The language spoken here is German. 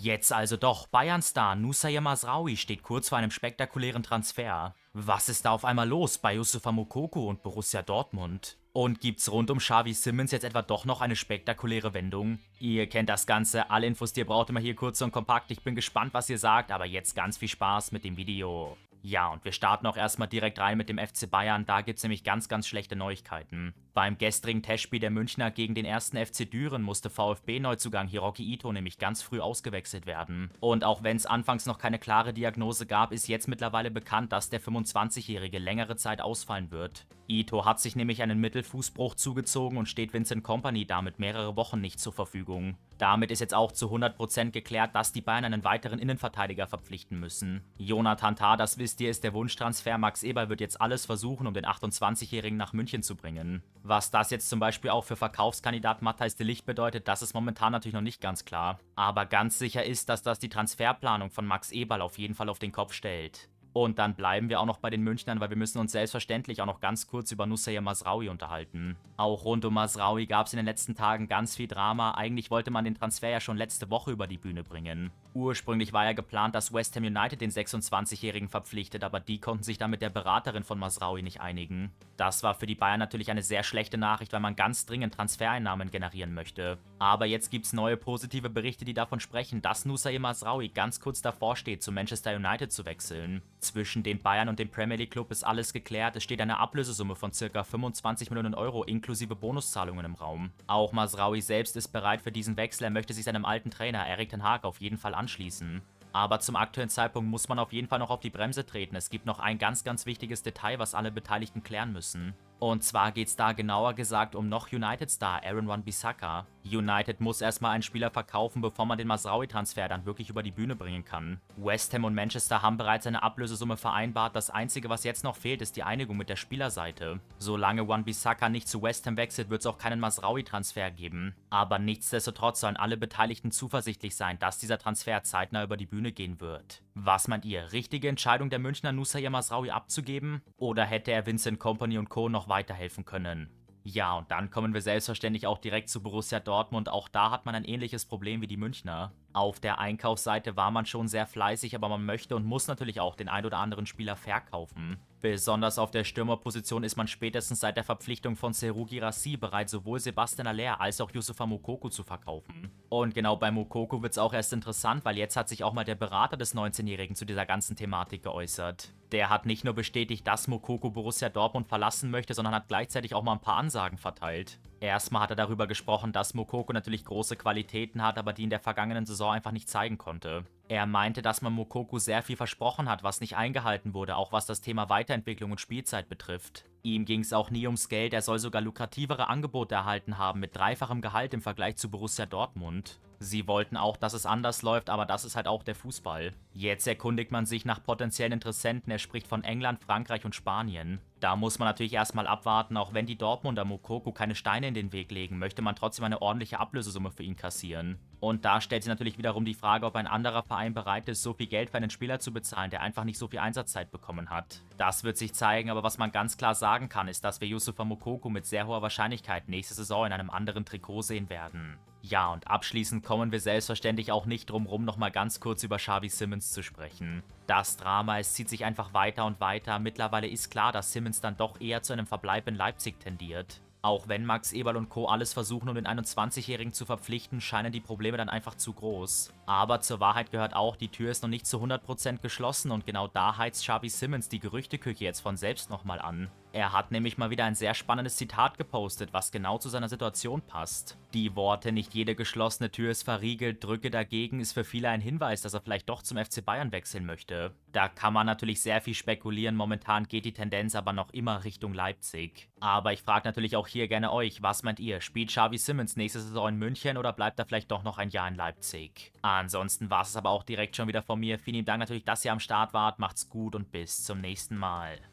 Jetzt also doch, Bayern-Star Nusayem Masraoui steht kurz vor einem spektakulären Transfer. Was ist da auf einmal los bei Yusufa Mokoko und Borussia Dortmund? Und gibt's rund um Xavi Simmons jetzt etwa doch noch eine spektakuläre Wendung? Ihr kennt das Ganze, alle Infos, die ihr braucht, immer hier kurz und kompakt. Ich bin gespannt, was ihr sagt, aber jetzt ganz viel Spaß mit dem Video. Ja, und wir starten auch erstmal direkt rein mit dem FC Bayern, da gibt's nämlich ganz, ganz schlechte Neuigkeiten. Beim gestrigen Testspiel der Münchner gegen den ersten FC Düren musste VfB-Neuzugang Hiroki Ito nämlich ganz früh ausgewechselt werden. Und auch wenn es anfangs noch keine klare Diagnose gab, ist jetzt mittlerweile bekannt, dass der 25-Jährige längere Zeit ausfallen wird. Ito hat sich nämlich einen Mittelfußbruch zugezogen und steht Vincent Company damit mehrere Wochen nicht zur Verfügung. Damit ist jetzt auch zu 100% geklärt, dass die Bayern einen weiteren Innenverteidiger verpflichten müssen. Jonathan Tah, das wisst ihr, ist der Wunschtransfer. Max Eber wird jetzt alles versuchen, um den 28-Jährigen nach München zu bringen. Was das jetzt zum Beispiel auch für Verkaufskandidat Matthijs de Licht bedeutet, das ist momentan natürlich noch nicht ganz klar. Aber ganz sicher ist, dass das die Transferplanung von Max Eberl auf jeden Fall auf den Kopf stellt. Und dann bleiben wir auch noch bei den Münchnern, weil wir müssen uns selbstverständlich auch noch ganz kurz über Nusseir Masraoui unterhalten. Auch rund um Masraoui gab es in den letzten Tagen ganz viel Drama. Eigentlich wollte man den Transfer ja schon letzte Woche über die Bühne bringen. Ursprünglich war ja geplant, dass West Ham United den 26-Jährigen verpflichtet, aber die konnten sich dann mit der Beraterin von Masraoui nicht einigen. Das war für die Bayern natürlich eine sehr schlechte Nachricht, weil man ganz dringend Transfereinnahmen generieren möchte. Aber jetzt gibt es neue positive Berichte, die davon sprechen, dass Nusseir Masraoui ganz kurz davor steht, zu Manchester United zu wechseln zwischen den Bayern und dem Premier League Club ist alles geklärt. Es steht eine Ablösesumme von ca. 25 Millionen Euro inklusive Bonuszahlungen im Raum. Auch Masraoui selbst ist bereit für diesen Wechsel. Er möchte sich seinem alten Trainer Erik ten Haag auf jeden Fall anschließen. Aber zum aktuellen Zeitpunkt muss man auf jeden Fall noch auf die Bremse treten. Es gibt noch ein ganz, ganz wichtiges Detail, was alle Beteiligten klären müssen. Und zwar geht es da genauer gesagt um noch United-Star Aaron Wan-Bissaka. United muss erstmal einen Spieler verkaufen, bevor man den masraui transfer dann wirklich über die Bühne bringen kann. West Ham und Manchester haben bereits eine Ablösesumme vereinbart, das einzige was jetzt noch fehlt ist die Einigung mit der Spielerseite. Solange Wan-Bissaka nicht zu West Ham wechselt, wird es auch keinen masraui transfer geben. Aber nichtsdestotrotz sollen alle Beteiligten zuversichtlich sein, dass dieser Transfer zeitnah über die Bühne gehen wird. Was meint ihr, richtige Entscheidung der Münchner Nusayir Masraui abzugeben? Oder hätte er Vincent Company und Co. noch weiterhelfen können? Ja, und dann kommen wir selbstverständlich auch direkt zu Borussia Dortmund. Auch da hat man ein ähnliches Problem wie die Münchner. Auf der Einkaufsseite war man schon sehr fleißig, aber man möchte und muss natürlich auch den ein oder anderen Spieler verkaufen. Besonders auf der Stürmerposition ist man spätestens seit der Verpflichtung von Seru Girassi bereit, sowohl Sebastian Aller als auch Yusufa Mokoko zu verkaufen. Und genau bei Mokoko wird's auch erst interessant, weil jetzt hat sich auch mal der Berater des 19-Jährigen zu dieser ganzen Thematik geäußert. Der hat nicht nur bestätigt, dass Mokoko Borussia Dortmund verlassen möchte, sondern hat gleichzeitig auch mal ein paar Ansagen verteilt. Erstmal hat er darüber gesprochen, dass Mokoko natürlich große Qualitäten hat, aber die in der vergangenen Saison einfach nicht zeigen konnte. Er meinte, dass man Mokoko sehr viel versprochen hat, was nicht eingehalten wurde, auch was das Thema Weiterentwicklung und Spielzeit betrifft. Ihm ging es auch nie ums Geld, er soll sogar lukrativere Angebote erhalten haben mit dreifachem Gehalt im Vergleich zu Borussia Dortmund. Sie wollten auch, dass es anders läuft, aber das ist halt auch der Fußball. Jetzt erkundigt man sich nach potenziellen Interessenten, er spricht von England, Frankreich und Spanien. Da muss man natürlich erstmal abwarten, auch wenn die Dortmunder Mokoko keine Steine in den Weg legen, möchte man trotzdem eine ordentliche Ablösesumme für ihn kassieren. Und da stellt sich natürlich wiederum die Frage, ob ein anderer Verein bereit ist, so viel Geld für einen Spieler zu bezahlen, der einfach nicht so viel Einsatzzeit bekommen hat. Das wird sich zeigen, aber was man ganz klar sagen kann, ist, dass wir Yusufa Mokoko mit sehr hoher Wahrscheinlichkeit nächste Saison in einem anderen Trikot sehen werden. Ja, und abschließend kommen wir selbstverständlich auch nicht drum rum, nochmal ganz kurz über Xavi Simmons zu sprechen. Das Drama, es zieht sich einfach weiter und weiter, mittlerweile ist klar, dass Simmons dann doch eher zu einem Verbleib in Leipzig tendiert. Auch wenn Max Eberl und Co. alles versuchen, um den 21-Jährigen zu verpflichten, scheinen die Probleme dann einfach zu groß. Aber zur Wahrheit gehört auch, die Tür ist noch nicht zu 100% geschlossen und genau da heizt Xavi Simmons die Gerüchteküche jetzt von selbst nochmal an. Er hat nämlich mal wieder ein sehr spannendes Zitat gepostet, was genau zu seiner Situation passt. Die Worte, nicht jede geschlossene Tür ist verriegelt, drücke dagegen, ist für viele ein Hinweis, dass er vielleicht doch zum FC Bayern wechseln möchte. Da kann man natürlich sehr viel spekulieren, momentan geht die Tendenz aber noch immer Richtung Leipzig. Aber ich frage natürlich auch hier gerne euch, was meint ihr? Spielt Xavi Simmons nächste Saison in München oder bleibt er vielleicht doch noch ein Jahr in Leipzig? Ansonsten war es aber auch direkt schon wieder von mir. Vielen Dank natürlich, dass ihr am Start wart, macht's gut und bis zum nächsten Mal.